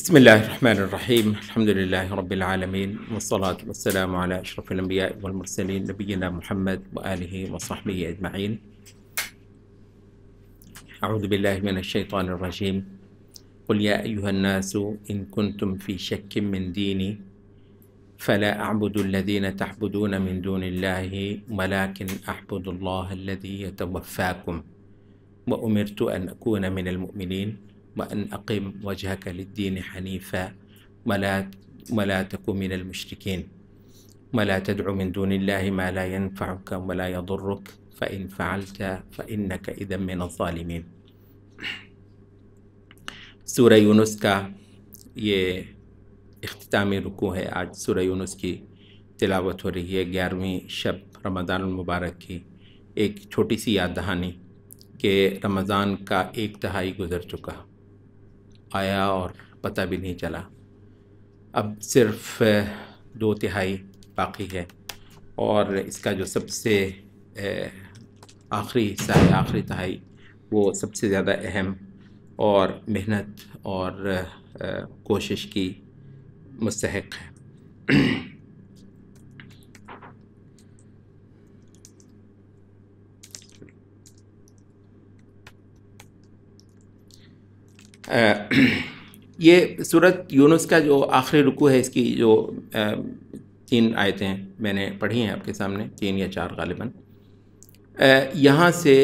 بسم الله الرحمن الرحيم الحمد لله رب العالمين والصلاة والسلام على أشرف الأنبياء والمرسلين نبينا محمد وآله وصحبه أجمعين أعوذ بالله من الشيطان الرجيم قل يا أيها الناس إن كنتم في شك من ديني فلا أعبد الذين تعبدون من دون الله ولكن أعبد الله الذي يتوفاكم وأمرت أن أكون من المؤمنين وأن أقم وجهك للدين حنيفا ولا ولا تكن من المشركين ولا تدع من دون الله ما لا ينفعك ولا يضرك فإن فعلت فإنك إذا من الظالمين سورہ یونس کا یہ اختتامی رکوع ہے آج سورہ یونس کی تلاوت ہو رہی ہے گیارہویں شب رمضان المبارک کی ایک چھوٹی سی یاد دہانی کہ رمضان کا ایک دہائی گزر چکا آیا اور پتہ بھی نہیں چلا اب صرف دو تہائی باقی ہے اور اس کا جو سب سے آخری حصہ ہے آخری تہائی وہ سب سے زیادہ اہم اور محنت اور کوشش کی مستحق ہے یہ صورت یونس کا جو آخری رکو ہے اس کی جو تین آیتیں میں نے پڑھی ہیں آپ کے سامنے تین یا چار غالباً یہاں سے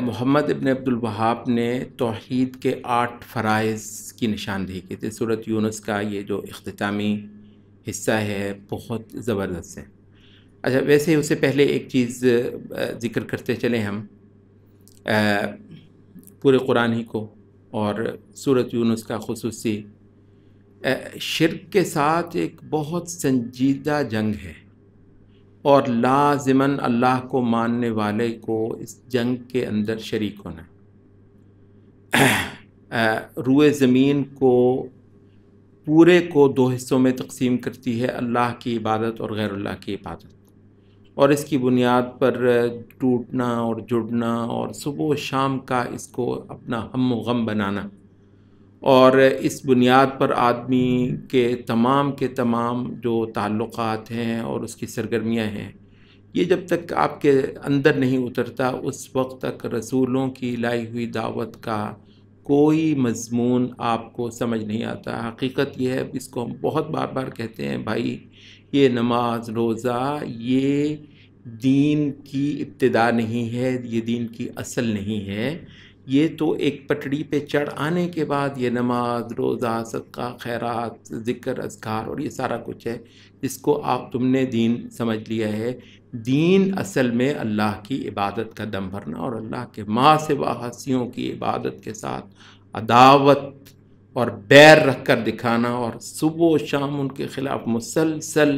محمد ابن الوہاب نے توحید کے آٹھ فرائض کی نشاندہی کی تھی صورت یونس کا یہ جو اختتامی حصہ ہے بہت زبردست ہے اچھا ویسے ہی اس سے پہلے ایک چیز ذکر کرتے چلے ہم پورے قرآن ہی کو اور صورت یونس کا خصوصی شرک کے ساتھ ایک بہت سنجیدہ جنگ ہے اور لازمن اللہ کو ماننے والے کو اس جنگ کے اندر شریک ہونا روئے زمین کو پورے کو دو حصوں میں تقسیم کرتی ہے اللہ کی عبادت اور غیر اللہ کی عبادت اور اس کی بنیاد پر ٹوٹنا اور جڑنا اور صبح و شام کا اس کو اپنا ہم و غم بنانا اور اس بنیاد پر آدمی کے تمام کے تمام جو تعلقات ہیں اور اس کی سرگرمیاں ہیں یہ جب تک آپ کے اندر نہیں اترتا اس وقت تک رسولوں کی لائی ہوئی دعوت کا کوئی مضمون آپ کو سمجھ نہیں آتا حقیقت یہ ہے اس کو ہم بہت بار بار کہتے ہیں بھائی یہ نماز روزہ یہ دین کی ابتدا نہیں ہے یہ دین کی اصل نہیں ہے یہ تو ایک پٹڑی پہ چڑھ آنے کے بعد یہ نماز روزہ صدقہ خیرات ذکر اذکار اور یہ سارا کچھ ہے جس کو آپ تم نے دین سمجھ لیا ہے دین اصل میں اللہ کی عبادت کا دم بھرنا اور اللہ کے ماں سے واحسیوں کی عبادت کے ساتھ عداوت اور بیر رکھ کر دکھانا اور صبح و شام ان کے خلاف مسلسل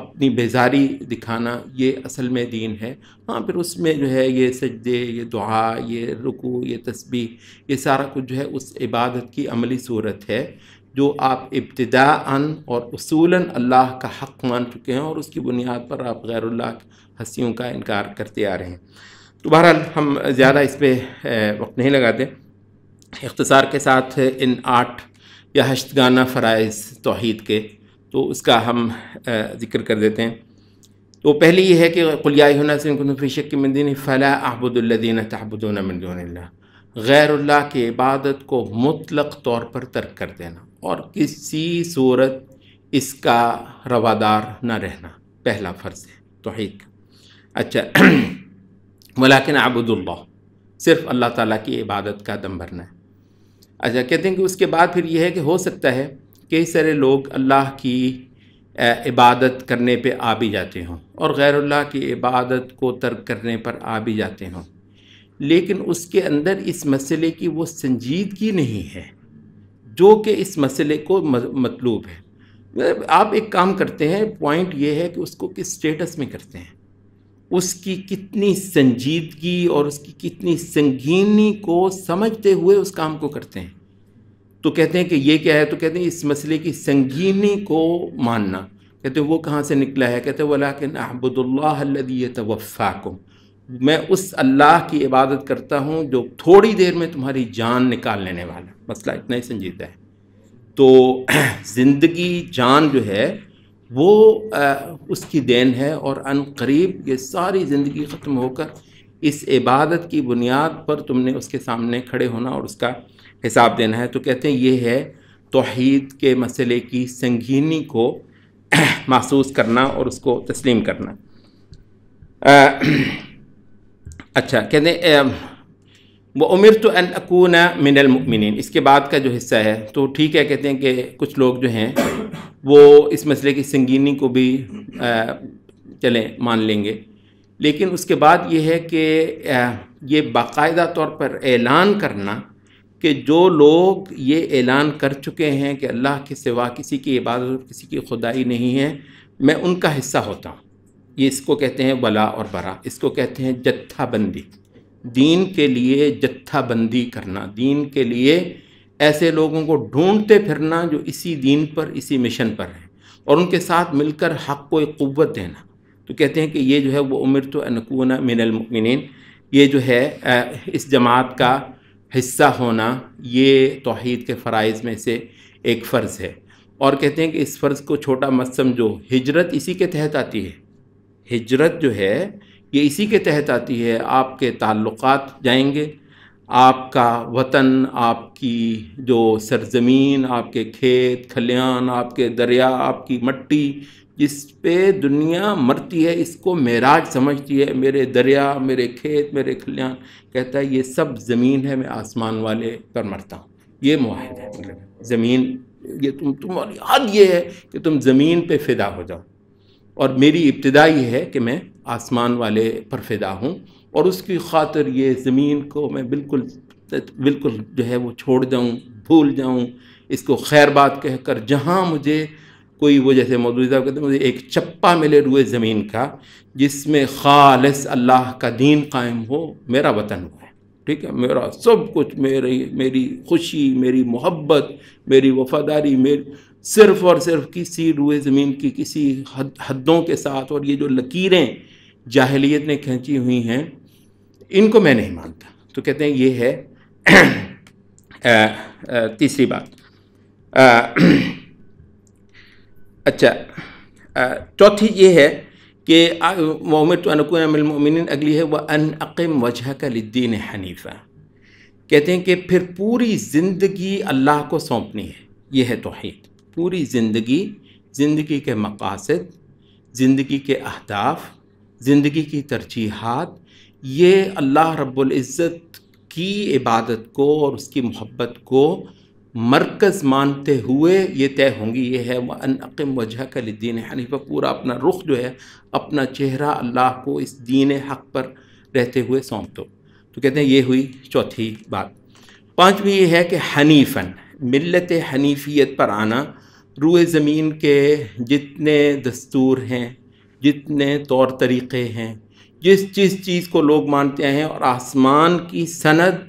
اپنی بیزاری دکھانا یہ اصل میں دین ہے ہاں پھر اس میں جو ہے یہ سجدے یہ دعا یہ رکو یہ تسبیح یہ سارا کچھ جو ہے اس عبادت کی عملی صورت ہے جو آپ ابتدا ان اور اصولاً اللہ کا حق مان چکے ہیں اور اس کی بنیاد پر آپ غیر اللہ ہنسیوں کا انکار کرتے آ رہے ہیں تو بہرحال ہم زیادہ اس پہ وقت نہیں لگاتے اختصار کے ساتھ ان آٹھ یا ہشتگانہ فرائض توحید کے تو اس کا ہم ذکر کر دیتے ہیں تو پہلی یہ ہے کہ قلیائی ہونا سے نفی کی مندین فلاح احبود اللہ تحبد دون اللہ غیر اللہ کی عبادت کو مطلق طور پر ترک کر دینا اور کسی صورت اس کا روادار نہ رہنا پہلا فرض ہے توحید کا اچھا ولاکن عبد اللہ صرف اللہ تعالیٰ کی عبادت کا دم بھرنا ہے اچھا کہتے ہیں کہ اس کے بعد پھر یہ ہے کہ ہو سکتا ہے کئی سارے لوگ اللہ کی عبادت کرنے پہ آ بھی جاتے ہوں اور غیر اللہ کی عبادت کو ترک کرنے پر آ بھی جاتے ہوں لیکن اس کے اندر اس مسئلے کی وہ سنجیدگی نہیں ہے جو کہ اس مسئلے کو مطلوب ہے آپ ایک کام کرتے ہیں پوائنٹ یہ ہے کہ اس کو کس سٹیٹس میں کرتے ہیں اس کی کتنی سنجیدگی اور اس کی کتنی سنگینی کو سمجھتے ہوئے اس کام کو کرتے ہیں تو کہتے ہیں کہ یہ کیا ہے تو کہتے ہیں اس مسئلے کی سنگینی کو ماننا کہتے ہیں وہ کہاں سے نکلا ہے کہتے ہیں ولاکن احبد اللہ الدیت و میں اس اللہ کی عبادت کرتا ہوں جو تھوڑی دیر میں تمہاری جان نکال لینے والا مسئلہ اتنا ہی سنجیدہ ہے تو زندگی جان جو ہے وہ اس کی دین ہے اور ان قریب یہ ساری زندگی ختم ہو کر اس عبادت کی بنیاد پر تم نے اس کے سامنے کھڑے ہونا اور اس کا حساب دینا ہے تو کہتے ہیں یہ ہے توحید کے مسئلے کی سنگینی کو محسوس کرنا اور اس کو تسلیم کرنا اچھا کہتے ہیں وہ عمر تو انکون من المؤمنین اس کے بعد کا جو حصہ ہے تو ٹھیک ہے کہتے ہیں کہ کچھ لوگ جو ہیں وہ اس مسئلے کی سنگینی کو بھی چلیں مان لیں گے لیکن اس کے بعد یہ ہے کہ یہ باقاعدہ طور پر اعلان کرنا کہ جو لوگ یہ اعلان کر چکے ہیں کہ اللہ کے سوا کسی کی عبادت اور کسی کی خدائی نہیں ہے میں ان کا حصہ ہوتا ہوں یہ اس کو کہتے ہیں ولا اور برا اس کو کہتے ہیں جتھا بندی دین کے لیے جتھا بندی کرنا دین کے لیے ایسے لوگوں کو ڈھونڈتے پھرنا جو اسی دین پر اسی مشن پر ہیں اور ان کے ساتھ مل کر حق کو ایک قوت دینا تو کہتے ہیں کہ یہ جو ہے وہ عمر تو انکون من المؤمنین یہ جو ہے اس جماعت کا حصہ ہونا یہ توحید کے فرائض میں سے ایک فرض ہے اور کہتے ہیں کہ اس فرض کو چھوٹا مت سمجھو ہجرت اسی کے تحت آتی ہے ہجرت جو ہے یہ اسی کے تحت آتی ہے آپ کے تعلقات جائیں گے آپ کا وطن آپ کی جو سرزمین آپ کے کھیت کھلیان آپ کے دریا آپ کی مٹی جس پہ دنیا مرتی ہے اس کو معراج سمجھتی ہے میرے دریا میرے کھیت میرے کھلیان کہتا ہے یہ سب زمین ہے میں آسمان والے پر مرتا ہوں یہ معاہدہ زمین یہ تم اور یاد یہ ہے کہ تم زمین پہ فدا ہو جاؤ اور میری ابتدائی یہ ہے کہ میں آسمان والے پر فدا ہوں اور اس کی خاطر یہ زمین کو میں بالکل بالکل جو ہے وہ چھوڑ جاؤں بھول جاؤں اس کو خیر بات کہہ کر جہاں مجھے کوئی وہ جیسے صاحب کہتے ہیں مجھے ایک چپا ملے روئے زمین کا جس میں خالص اللہ کا دین قائم ہو میرا وطن ہو ٹھیک ہے میرا سب کچھ میری میری خوشی میری محبت میری وفاداری میری صرف اور صرف کسی روئے زمین کی کسی حد حدوں کے ساتھ اور یہ جو لکیریں جاہلیت نے کھینچی ہوئی ہیں ان کو میں نہیں مانتا تو کہتے ہیں یہ ہے تیسری بات اچھا چوتھی یہ ہے کہ محمد مومنین اگلی ہے وہ ان اقم وجہ کا لدین حنیفہ کہتے ہیں کہ پھر پوری زندگی اللہ کو سونپنی ہے یہ ہے توحید پوری زندگی زندگی کے مقاصد زندگی کے اہداف زندگی کی ترجیحات یہ اللہ رب العزت کی عبادت کو اور اس کی محبت کو مرکز مانتے ہوئے یہ طے ہوں گی یہ ہے وہ انعقیم وجہ کا دین حنیفہ پورا اپنا رخ جو ہے اپنا چہرہ اللہ کو اس دین حق پر رہتے ہوئے سونپ دو تو کہتے ہیں یہ ہوئی چوتھی بات پانچویں یہ ہے کہ حنیفن ملت حنیفیت پر آنا روح زمین کے جتنے دستور ہیں جتنے طور طریقے ہیں جس جس چیز کو لوگ مانتے ہیں اور آسمان کی سند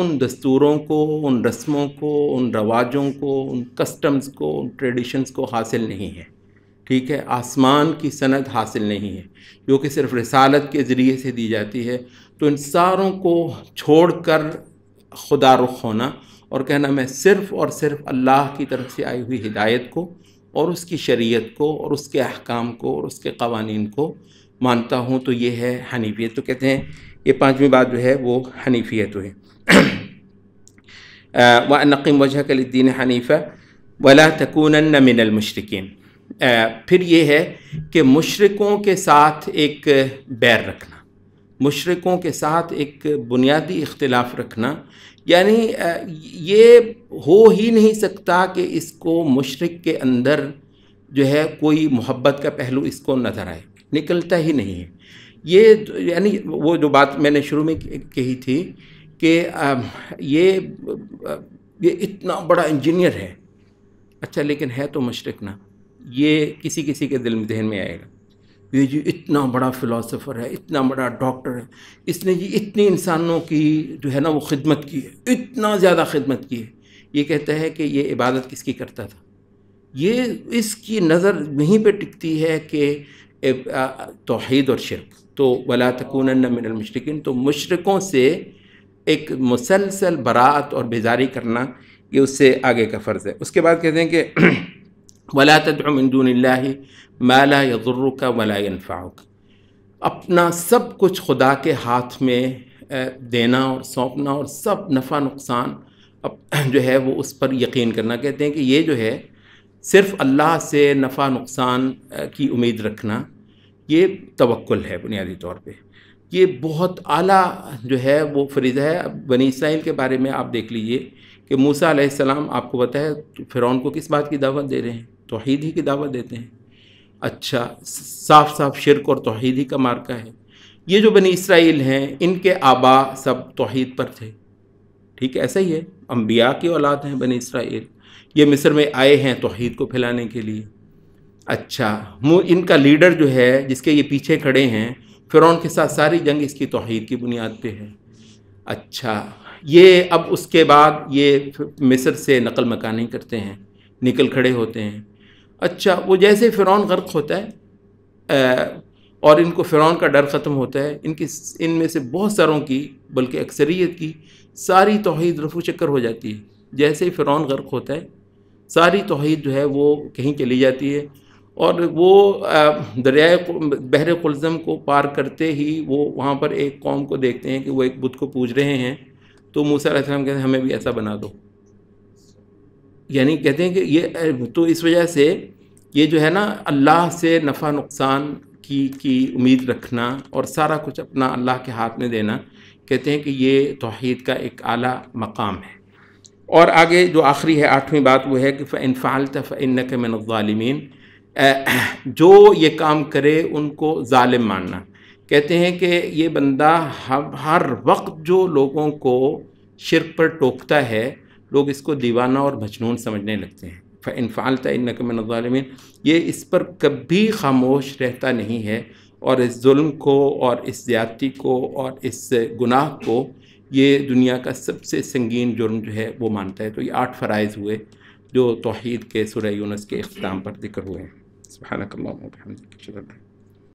ان دستوروں کو ان رسموں کو ان رواجوں کو ان کسٹمز کو ان ٹریڈیشنز کو حاصل نہیں ہے ٹھیک ہے آسمان کی سند حاصل نہیں ہے جو کہ صرف رسالت کے ذریعے سے دی جاتی ہے تو ان ساروں کو چھوڑ کر خدا رخ ہونا اور کہنا میں صرف اور صرف اللہ کی طرف سے آئی ہوئی ہدایت کو اور اس کی شریعت کو اور اس کے احکام کو اور اس کے قوانین کو مانتا ہوں تو یہ ہے حنیفیت تو کہتے ہیں یہ پانچویں بات جو ہے وہ حنیفیت ہے نقیم وجہ کل الدین حنیفہ ولاکون من المشرقین پھر یہ ہے کہ مشرقوں کے ساتھ ایک بیر رکھنا مشرقوں کے ساتھ ایک بنیادی اختلاف رکھنا یعنی یہ ہو ہی نہیں سکتا کہ اس کو مشرق کے اندر جو ہے کوئی محبت کا پہلو اس کو نظر آئے نکلتا ہی نہیں ہے یہ یعنی وہ جو بات میں نے شروع میں کہی تھی کہ یہ یہ اتنا بڑا انجینئر ہے اچھا لیکن ہے تو مشرق نہ یہ کسی کسی کے دل میں ذہن میں آئے گا یہ جی اتنا بڑا فلاسفر ہے اتنا بڑا ڈاکٹر ہے اس نے جی اتنی انسانوں کی جو ہے نا وہ خدمت کی ہے اتنا زیادہ خدمت کی ہے یہ کہتا ہے کہ یہ عبادت کس کی کرتا تھا یہ اس کی نظر وہیں پہ ٹکتی ہے کہ توحید اور شرک تو ولا تکون من المشرقین تو مشرقوں سے ایک مسلسل برات اور بیزاری کرنا یہ اس سے آگے کا فرض ہے اس کے بعد کہتے ہیں کہ تدع من دون اللہ لا یضرک ولا ینفعک اپنا سب کچھ خدا کے ہاتھ میں دینا اور سونپنا اور سب نفع نقصان جو ہے وہ اس پر یقین کرنا کہتے ہیں کہ یہ جو ہے صرف اللہ سے نفع نقصان کی امید رکھنا یہ توکل ہے بنیادی طور پہ یہ بہت اعلیٰ جو ہے وہ فریضہ ہے بنی اسرائیل کے بارے میں آپ دیکھ لیجئے کہ موسیٰ علیہ السلام آپ کو پتہ ہے فرعن کو کس بات کی دعوت دے رہے ہیں توحید ہی کی دعوت دیتے ہیں اچھا صاف صاف شرک اور توحید ہی کا مارکہ ہے یہ جو بنی اسرائیل ہیں ان کے آبا سب توحید پر تھے ٹھیک ہے ہی ہے انبیاء کی اولاد ہیں بنی اسرائیل یہ مصر میں آئے ہیں توحید کو پھیلانے کے لیے اچھا ان کا لیڈر جو ہے جس کے یہ پیچھے کھڑے ہیں فرعون کے ساتھ ساری جنگ اس کی توحید کی بنیاد پہ ہے اچھا یہ اب اس کے بعد یہ مصر سے نقل مکانی کرتے ہیں نکل کھڑے ہوتے ہیں اچھا وہ جیسے فرعون غرق ہوتا ہے اور ان کو فرعون کا ڈر ختم ہوتا ہے ان کی ان میں سے بہت ساروں کی بلکہ اکثریت کی ساری توحید رفو چکر ہو جاتی ہے جیسے فرعون غرق ہوتا ہے ساری توحید جو ہے وہ کہیں چلی جاتی ہے اور وہ دریائے بحر قلزم کو پار کرتے ہی وہ وہاں پر ایک قوم کو دیکھتے ہیں کہ وہ ایک بدھ کو پوج رہے ہیں تو موسیٰ علیہ السلام کہتے ہیں ہمیں بھی ایسا بنا دو یعنی کہتے ہیں کہ یہ تو اس وجہ سے یہ جو ہے نا اللہ سے نفع نقصان کی کی امید رکھنا اور سارا کچھ اپنا اللہ کے ہاتھ میں دینا کہتے ہیں کہ یہ توحید کا ایک اعلیٰ مقام ہے اور آگے جو آخری ہے آٹھویں بات وہ ہے کہ فنف عالط کے من الظالمین جو یہ کام کرے ان کو ظالم ماننا کہتے ہیں کہ یہ بندہ ہر وقت جو لوگوں کو شرک پر ٹوکتا ہے لوگ اس کو دیوانہ اور مجنون سمجھنے لگتے ہیں انفالطۂ یہ اس پر کبھی خاموش رہتا نہیں ہے اور اس ظلم کو اور اس زیادتی کو اور اس گناہ کو یہ دنیا کا سب سے سنگین جرم جو ہے وہ مانتا ہے تو یہ آٹھ فرائض ہوئے جو توحید کے یونس کے اختتام پر ذکر ہوئے ہیں